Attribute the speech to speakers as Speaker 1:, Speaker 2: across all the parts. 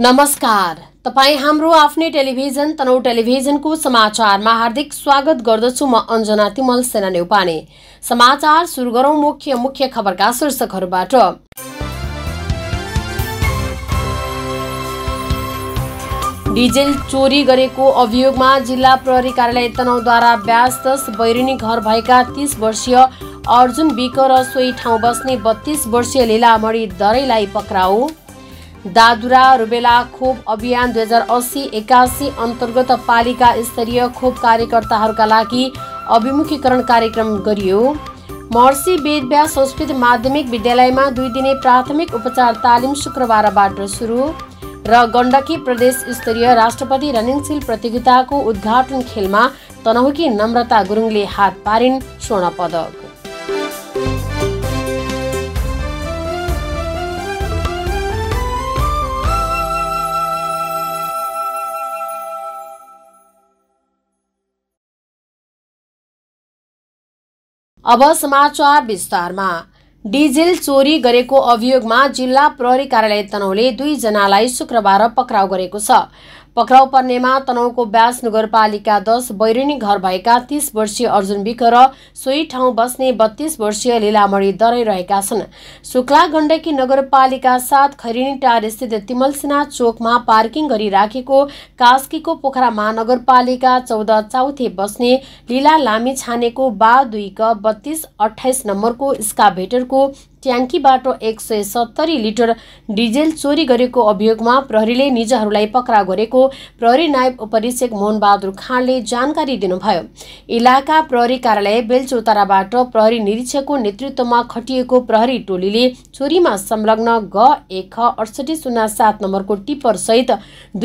Speaker 1: नमस्कार तपाईँ हाम्रो आफ्नै टेलिभिजन तनहु टेलिभिजनको समाचारमा हार्दिक स्वागत गर्दछु म अञ्जना तिमल सेना नेउपाने समाचार सुरु गरौँ मुख्य मुख्य खबरका शीर्षकहरूबाट डिजेल चोरी गरेको अभियोगमा जिल्ला प्रहरी कार्यालय ब्यास दस बैरिनी घर भएका तीस वर्षीय अर्जुन बिक र सोही ठाउँ बस्ने बत्तीस वर्षीय लीलामणि दरैलाई पक्राउ दादुरा रुबेला खोप अभियान दुई हजार अस्सी एकासी अन्तर्गत पालिका स्तरीय खोप कार्यकर्ताहरूका लागि अभिमुखीकरण कार्यक्रम गरियो महर्षि वेदव्यास संस्कृत माध्यमिक विद्यालयमा दुई दिने प्राथमिक उपचार तालिम शुक्रबारबाट सुरु र गण्डकी प्रदेश स्तरीय राष्ट्रपति रनिङशील प्रतियोगिताको उद्घाटन खेलमा तनहुकी नम्रता गुरुङले हात पारिन् स्वर्ण पदक अब समाचार विस्तारमा डिजेल चोरी गरेको अभियोगमा जिल्ला प्रहरी कार्यालय तनहुले दुईजनालाई शुक्रबार पक्राउ गरेको छ पक्राउ पर्नेमा तनहुको ब्यास नगरपालिका दस बैरिनी घर भएका तीस वर्षीय अर्जुन विक र सोही ठाउँ बस्ने बत्तीस वर्षीय लिलामणी दरै रहेका छन् शुक्ला गण्डकी नगरपालिका साथ खैरेनी टार स्थित तिमलसिना चोकमा पार्किङ गरी राखेको कास्कीको पोखरा महानगरपालिका चौध चौथे बस्ने लीला लामी छानेको बा दुई क बत्तीस अठाइस नम्बरको स्काभेटरको ट्याङ्कीबाट एक सय सत्तरी लिटर डिजेल चोरी गरेको अभियोगमा प्रहरीले निजहरूलाई पक्राउ गरेको प्रहरी नायब उपरीक्षक मोहनबहादुर खाँडले जानकारी दिनुभयो इलाका प्रहरी कार्यालय बेलचोताराबाट प्रहरी निरीक्षकको नेतृत्वमा खटिएको प्रहरी टोलीले चोरीमा संलग्न ग एक अडसठी शून्य सात नम्बरको टिप्परसहित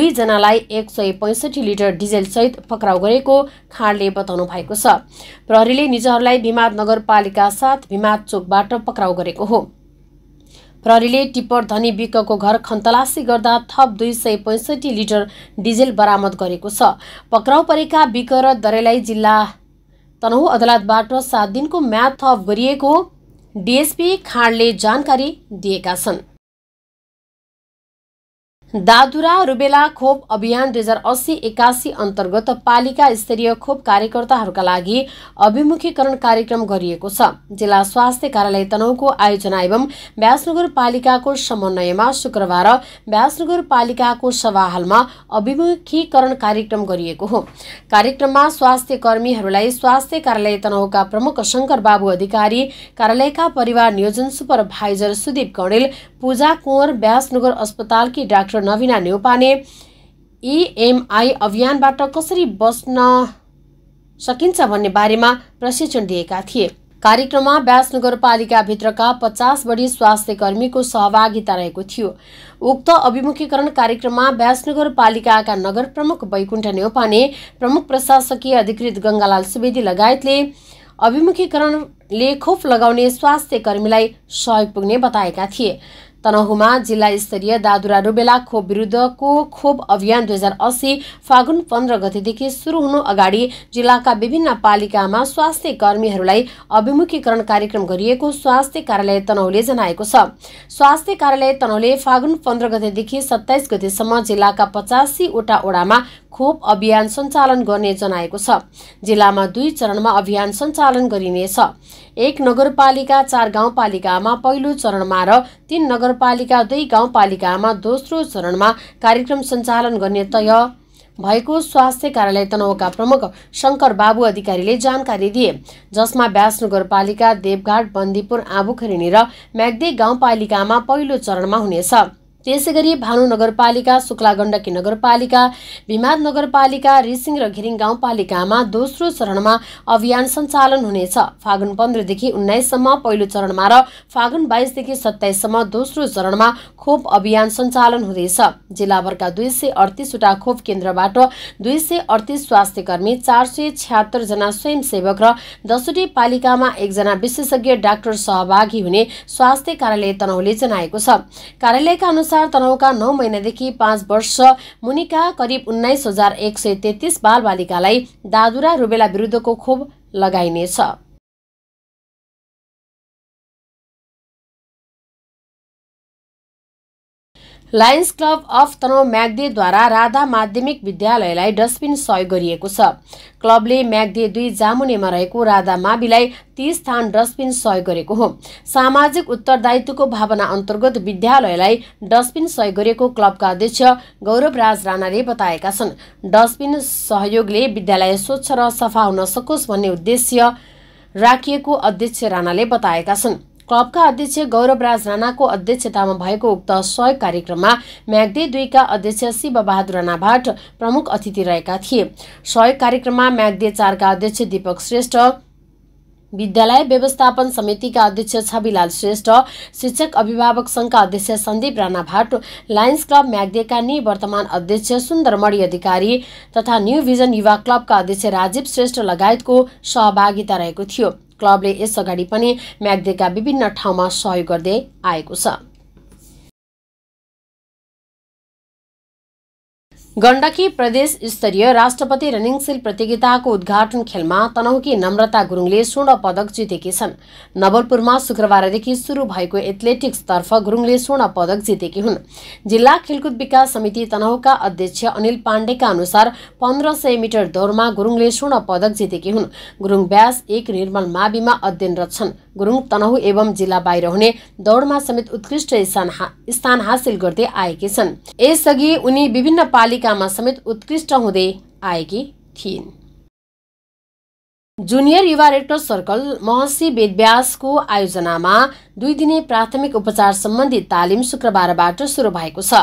Speaker 1: दुईजनालाई एक सय पैँसठी लिटर डिजेलसहित पक्राउ गरेको खाँडले बताउनु भएको छ प्रहरीले निजहरूलाई भिमाद नगरपालिका साथ भिमाद चोकबाट पक्राउ गरेको गरेको हो प्रहरीले टिप्पर धनी विकको घर खन्तलासी गर्दा थप दुई सय पैँसठी लिटर डिजेल बरामद गरेको छ पक्राउ परेका विक र दरेलाई जिल्ला तनहु अदालतबाट सात दिनको म्याद थप गरिएको डिएसपी खाँडले जानकारी दिएका छन् दादुरा रुबेला खोप अभियान दुई हजार अस्सी एक्कासी अन्तर्गत पालिका स्तरीय खोप कार्यकर्ताहरूका लागि अभिमुखीकरण कार्यक्रम गरिएको छ जिल्ला स्वास्थ्य कार्यालय तनहुको आयोजना एवं व्यासनगर पालिकाको समन्वयमा शुक्रबार व्यासनगर पालिकाको हालमा अभिमुखीकरण कार्यक्रम गरिएको हो कार्यक्रममा स्वास्थ्य कर्मीहरूलाई स्वास्थ्य कार्यालय तनहुका प्रमुख शङ्कर बाबु अधिकारी कार्यालयका परिवार नियोजन सुपरभाइजर सुदीप कणेल पूजा कुँवर ब्यासनगर अस्पतालकी डाक्टर नवीना नेउपाने इएमआई अभियानबाट कसरी बस्न सकिन्छ भन्ने बारेमा प्रशिक्षण दिएका थिए कार्यक्रममा ब्यास नगरपालिकाभित्रका पचास बढी स्वास्थ्य कर्मीको सहभागिता रहेको थियो उक्त अभिमुखीकरण कार्यक्रममा ब्यास नगरपालिकाका नगर प्रमुख वैकुण्ठ नेउपाने प्रमुख प्रशासकीय अधिकृत गंगालाल सुवेदी लगायतले अभिमुखीकरणले खोप लगाउने स्वास्थ्य कर्मीलाई सहयोग पुग्ने बताएका थिए तनहुमा जिल्ला स्तरीय दादुरा रुबेला खोप विरुद्धको खोप अभियान दुई हजार अस्सी फागुन पन्ध्र गतिदेखि सुरु हुनु अगाडि जिल्लाका विभिन्न पालिकामा स्वास्थ्य कर्मीहरूलाई अभिमुखीकरण कार्यक्रम गरिएको स्वास्थ्य कार्यालय तनहुले जनाएको छ स्वास्थ्य कार्यालय तनहुले फागुन पन्ध्र गतेदेखि सत्ताइस गतेसम्म जिल्लाका पचासीवटा ओडामा खोप अभियान सञ्चालन गर्ने जनाएको छ जिल्लामा दुई चरणमा अभियान सञ्चालन गरिनेछ एक नगरपालिका चार गाउँपालिकामा पहिलो चरणमा र तीन नगर नगरपालिका दुई गाउँपालिकामा दोस्रो चरणमा कार्यक्रम सञ्चालन गर्ने तय भएको स्वास्थ्य कार्यालय तनहुका प्रमुख शङ्कर बाबु अधिकारीले जानकारी दिए जसमा ब्यास नगरपालिका देवघाट बन्दीपुर आँबुखरिणी र म्याग्दे गाउँपालिकामा पहिलो चरणमा हुनेछ त्यसै गरी भानु नगरपालिका शुक्ला गण्डकी नगरपालिका भिमाद नगरपालिका रिसिङ र घिरिङ गाउँपालिकामा दोस्रो चरणमा अभियान सञ्चालन हुनेछ फागुन पन्ध्रदेखि उन्नाइससम्म पहिलो चरणमा र फागुन बाइसदेखि सत्ताइससम्म दोस्रो चरणमा खोप अभियान सञ्चालन हुँदैछ जिल्लाभरका दुई सय अडतिसवटा खोप केन्द्रबाट दुई सय अडतिस स्वास्थ्य कर्मी चार सय छ्यात्तरजना स्वयंसेवक र दसवटी पालिकामा एकजना विशेषज्ञ डाक्टर सहभागी हुने स्वास्थ्य कार्यालय तनहुले जनाएको छ कार्यालयका अनुसार अनुसार तनहुका नौ महिनादेखि पाँच वर्ष मुनिका करिब उन्नाइस हजार एक सय तेत्तिस बालबालिकालाई दादुरा रुबेला विरुद्धको खोप लगाइनेछ लायन्स क्लब अफ तनौ म्याग्देद्वारा राधा माध्यमिक विद्यालयलाई डस्टबिन सहयोग गरिएको छ क्लबले म्याग्दे दुई जामुनेमा रहेको राधा माविलाई ती स्थान डस्टबिन सहयोग गरेको हो सामाजिक उत्तरदायित्वको भावना अन्तर्गत विद्यालयलाई डस्टबिन सहयोग गरेको क्लबका अध्यक्ष गौरव राज राणाले बताएका छन् डस्टबिन सहयोगले विद्यालय स्वच्छ र सफा हुन सकोस् भन्ने उद्देश्य राखिएको अध्यक्ष राणाले बताएका छन् क्लबका अध्यक्ष गौरव राज राणाको अध्यक्षतामा भएको उक्त सहयोग कार्यक्रममा म्याग्दे दुईका अध्यक्ष शिवबहादुर राणाभाट प्रमुख अतिथि रहेका थिए सहयोग कार्यक्रममा म्याग्दे चारका अध्यक्ष दीपक श्रेष्ठ विद्यालय व्यवस्थापन समितिका अध्यक्ष छविलाल श्रेष्ठ शिक्षक अभिभावक सङ्घका अध्यक्ष सन्दीप राणा भाट लायन्स क्लब म्याग्देका निवर्तमान अध्यक्ष सुन्दरमणि अधिकारी तथा न्यू भिजन युवा क्लबका अध्यक्ष राजीव श्रेष्ठ लगायतको सहभागिता रहेको थियो क्लबले यसअगाडि पनि म्याग्देका विभिन्न ठाउँमा सहयोग गर्दै आएको छ गण्डकी प्रदेश स्तरीय राष्ट्रपति रनिङ सिल प्रतियोगिताको उद्घाटन खेलमा तनहुकी नम्रता गुरुङले स्वर्ण पदक जितेकी छन् नवलपुरमा शुक्रबारदेखि सुरु भएको एथलेटिक्सतर्फ गुरुङले स्वर्ण पदक जितेकी हुन् जिल्ला खेलकुद विकास समिति तनहुका अध्यक्ष अनिल पाण्डेका अनुसार पन्ध्र सय मिटर दौडमा गुरुङले स्वर्ण पदक जितेकी हुन् गुरुङ ब्यास एक निर्मल माविमा अध्ययनरत छन् गुरुङ तनहु एवं जिल्ला बाहिर हुने दौडमा समेत उत्कृष्ट स्थान हासिल गर्दै आएकी छन् यसअघि उनी विभिन्न पालिका पत्रिकामा समेत उत्कृष्ट हुँदै आएकी थिइन् जुनियर युवा रेक्टर सर्कल महर्षि वेदव्यासको आयोजनामा दुई दिने प्राथमिक उपचार सम्बन्धी तालिम शुक्रबारबाट सुरु भएको छ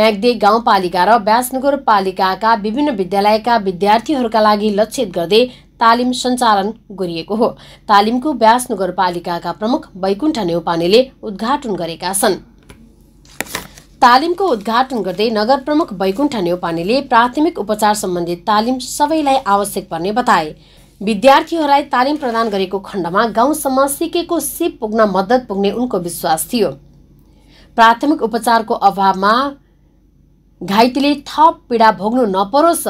Speaker 1: म्याग्दे गाउँपालिका र व्यासनगर पालिकाका विभिन्न विद्यालयका विद्यार्थीहरूका लागि लक्षित गर्दै तालिम सञ्चालन गरिएको हो तालिमको व्यास नगरपालिकाका प्रमुख वैकुण्ठ नेउपानेले उद्घाटन गरेका छन् तालिमको उद्घाटन गर्दै नगर प्रमुख वैकुण्ठ नेौपानेले प्राथमिक उपचार सम्बन्धी तालिम सबैलाई आवश्यक पर्ने बताए विद्यार्थीहरूलाई तालिम प्रदान गरेको खण्डमा गाउँसम्म सिकेको सिप पुग्न मद्दत पुग्ने उनको विश्वास थियो प्राथमिक उपचारको अभावमा घाइतेले थप पीडा भोग्नु नपरोस्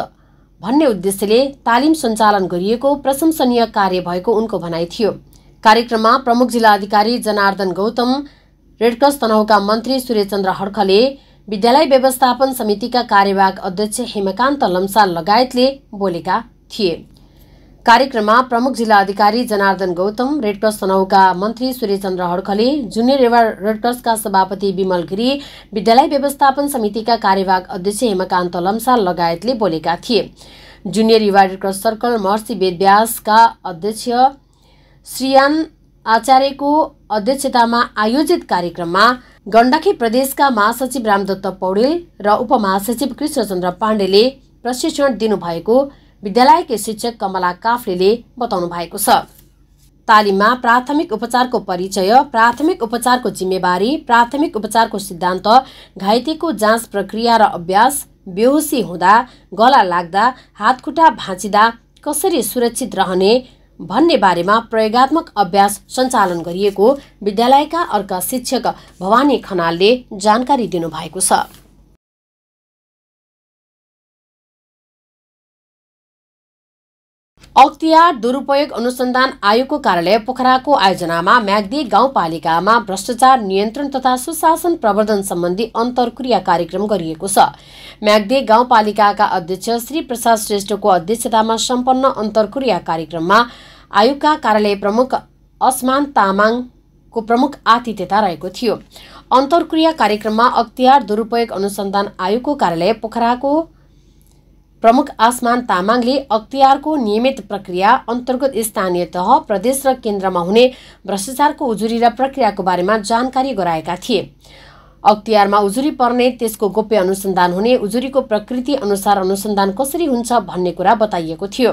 Speaker 1: भन्ने उद्देश्यले तालिम सञ्चालन गरिएको प्रशंसनीय कार्य भएको उनको भनाइ थियो कार्यक्रममा प्रमुख जिल्लाधिकारी जनार्दन गौतम रेडक्रस तनहुका मन्त्री सूर्यचन्द्र हर्खले विद्यालय व्यवस्थापन समितिका कार्यवाहक अध्यक्ष हेमकान्त लम्साल लगायतले बोलेका थिए कार्यक्रममा प्रमुख जिल्ला अधिकारी जनार्दन गौतम रेडक्रस तनहुका मन्त्री सूर्यचन्द्र हड्खले जुनियर एवार रेडक्रसका सभापति विमल गिरी विद्यालय व्यवस्थापन समितिका कार्यवाहक अध्यक्ष हेमकान्त लम्साल लगायतले बोलेका थिए जुनियर युवा रेडक्रस सर्कल महर्षि वेदव्यासका अध्यक्ष श्रीयान आचार्यको अध्यक्षतामा आयोजित कार्यक्रममा गण्डकी प्रदेशका महासचिव रामदत्त पौडेल र उपमहासचिव कृष्णचन्द्र पाण्डेले प्रशिक्षण दिनुभएको विद्यालयकै शिक्षक कमला काफ्रेले बताउनु भएको छ तालिममा प्राथमिक उपचारको परिचय प्राथमिक उपचारको जिम्मेवारी प्राथमिक उपचारको सिद्धान्त घाइतेको जाँच प्रक्रिया र अभ्यास बेहोसी हुँदा गला लाग्दा हातखुट्टा भाँचिँदा कसरी सुरक्षित रहने भन्ने बारेमा प्रयोगत्मक अभ्यास सञ्चालन गरिएको विद्यालयका अर्का शिक्षक भवानी खनालले जानकारी दिनुभएको छ अख्तियार दुरुपयोग अनुसन्धान आयोगको कार्यालय पोखराको आयोजनामा म्याग्दी गाउँपालिकामा भ्रष्टाचार नियन्त्रण तथा सुशासन प्रवर्धन सम्बन्धी अन्तर्क्रिया कार्यक्रम गरिएको छ म्याग्दी गाउँपालिकाका अध्यक्ष श्री प्रसाद श्रेष्ठको अध्यक्षतामा सम्पन्न अन्तर्क्रिया कार्यक्रममा आयोगका कार्यालय प्रमुख असमान तामाङको प्रमुख आतिथ्यता रहेको थियो अन्तर्क्रिया कार्यक्रममा अख्तियार दुरुपयोग अनुसन्धान आयोगको कार्यालय पोखराको प्रमुख आसमान तामाङले अख्तियारको नियमित प्रक्रिया अन्तर्गत स्थानीय तह प्रदेश र केन्द्रमा हुने भ्रष्टाचारको उजुरी र प्रक्रियाको बारेमा जानकारी गराएका थिए अख्तियारमा उजुरी पर्ने त्यसको गोप्य अनुसन्धान हुने उजुरीको प्रकृति अनुसार अनुसन्धान कसरी हुन्छ भन्ने कुरा बताइएको थियो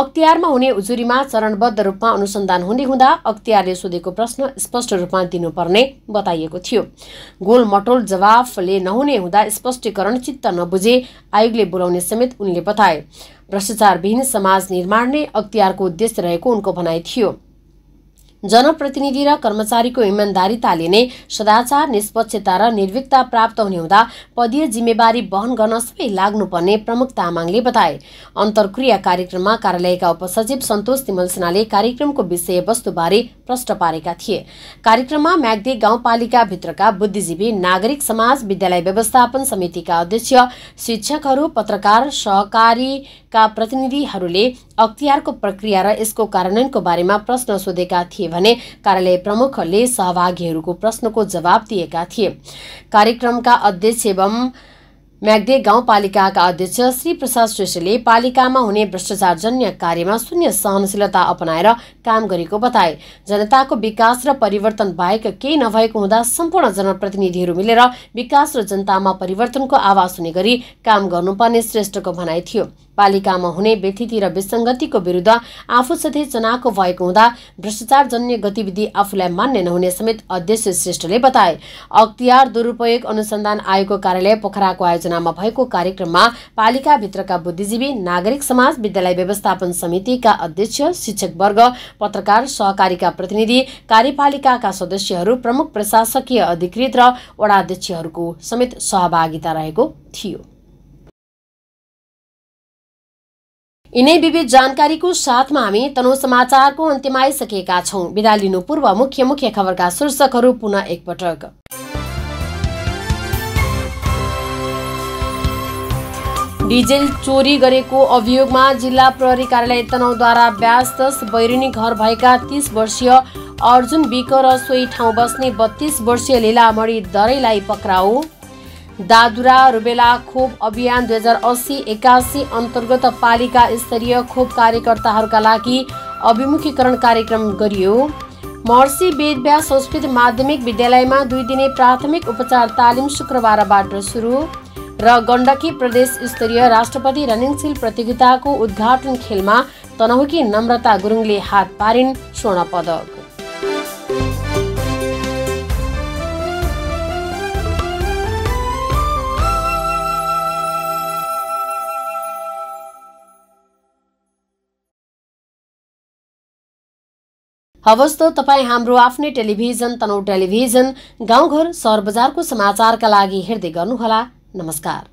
Speaker 1: अख्तियारमा हुने उजुरीमा चरणबद्ध रूपमा अनुसन्धान हुने हुँदा अख्तियारले सोधेको प्रश्न स्पष्ट रूपमा दिनुपर्ने बताइएको थियो गोलमटोल जवाफले नहुने हुँदा स्पष्टीकरण चित्त नबुझे आयोगले बोलाउने समेत उनले बताए भ्रष्टाचारविहीन समाज निर्माण नै अख्तियारको उद्देश्य रहेको उनको भनाइ थियो जनप्रतिनिधि र कर्मचारीको इमान्दारिताले नै सदाचार निष्पक्षता र निर्भिकता प्राप्त हुने हुँदा पदीय जिम्मेवारी वहन गर्न सबै लाग्नुपर्ने प्रमुख तामाङले बताए अन्तर्क्रिया कार्यक्रममा कार्यालयका उपसचिव सन्तोष तिमल सिन्हाले कार्यक्रमको विषयवस्तुबारे प्रश्न पारेका थिए कार्यक्रममा म्याग्दे गाउँपालिकाभित्रका बुद्धिजीवी नागरिक समाज विद्यालय व्यवस्थापन समितिका अध्यक्ष शिक्षकहरू पत्रकार सहकारीका प्रतिनिधिहरूले अख्तियारको प्रक्रिया र यसको कार्यान्वयनको बारेमा प्रश्न सोधेका थिए भने कार्यालय प्रमुखहरूले सहभागीहरूको प्रश्नको जवाब दिएका थिए कार्यक्रमका अध्यक्ष एवं म्याग्दे गाउँपालिकाका अध्यक्ष श्री प्रसाद श्रेष्ठले पालिकामा हुने भ्रष्टाचारजन्य कार्यमा शून्य सहनशीलता अपनाएर काम गरेको बताए जनताको विकास र परिवर्तन बाहेक केही नभएको हुँदा सम्पूर्ण जनप्रतिनिधिहरू मिलेर विकास र जनतामा परिवर्तनको आवाज हुने गरी काम गर्नुपर्ने श्रेष्ठको भनाइ थियो पालिकामा हुने व्यथिति र विसङ्गतिको विरुद्ध आफू सधैँ चनाको भएको हुँदा भ्रष्टाचारजन्य गतिविधि आफूलाई मान्य नहुने समेत अध्यक्ष श्रेष्ठले बताए अख्तियार दुरुपयोग अनुसन्धान आयोगको कार्यालय पोखराको आयोजना आयोजनामा भएको कार्यक्रममा पालिकाभित्रका बुद्धिजीवी नागरिक समाज विद्यालय व्यवस्थापन समितिका अध्यक्ष शिक्षकवर्ग पत्रकार सहकारीका प्रतिनिधि कार्यपालिकाका सदस्यहरू प्रमुख प्रशासकीय अधिकृत र वडाध्यक्षहरूको समेत सहभागिता रहेको थियो यिनै विविध जानकारीको साथमा हामी तनहु समाचारको अन्त्यमा आइसकेका छौँ विदा लिनु पूर्व मुख्य मुख्य खबरका शीर्षकहरू पुनः एकपटक डिजेल चोरी गरेको अभियोगमा जिल्ला प्रहरी कार्यालय तनौद्वारा ब्याजतस बैरिनी घर भएका तीस वर्षीय अर्जुन बिक र सोही ठाउँ बस्ने बत्तीस वर्षीय लिलामणी दरैलाई पक्राउ दादुरा रुबेला खोप अभियान दुई हजार अस्सी एकासी अन्तर्गत पालिका स्तरीय खोप कार्यकर्ताहरूका लागि अभिमुखीकरण कार्यक्रम गरियो महर्षि वेदव्यास संस्कृत माध्यमिक विद्यालयमा दुई दिने प्राथमिक उपचार तालिम शुक्रबारबाट सुरु र गण्डकी प्रदेश स्तरीय राष्ट्रपति रनिङसिल प्रतियोगिताको उद्घाटन खेलमा तनहुकी नम्रता गुरुङले हात पारिन् स्वर्ण पदक हवस् त तपाईँ हाम्रो आफ्नै टेलिभिजन तनौ टेलिभिजन गाउँघर सहर बजारको समाचारका लागि हेर्दै गर्नुहोला नमस्कार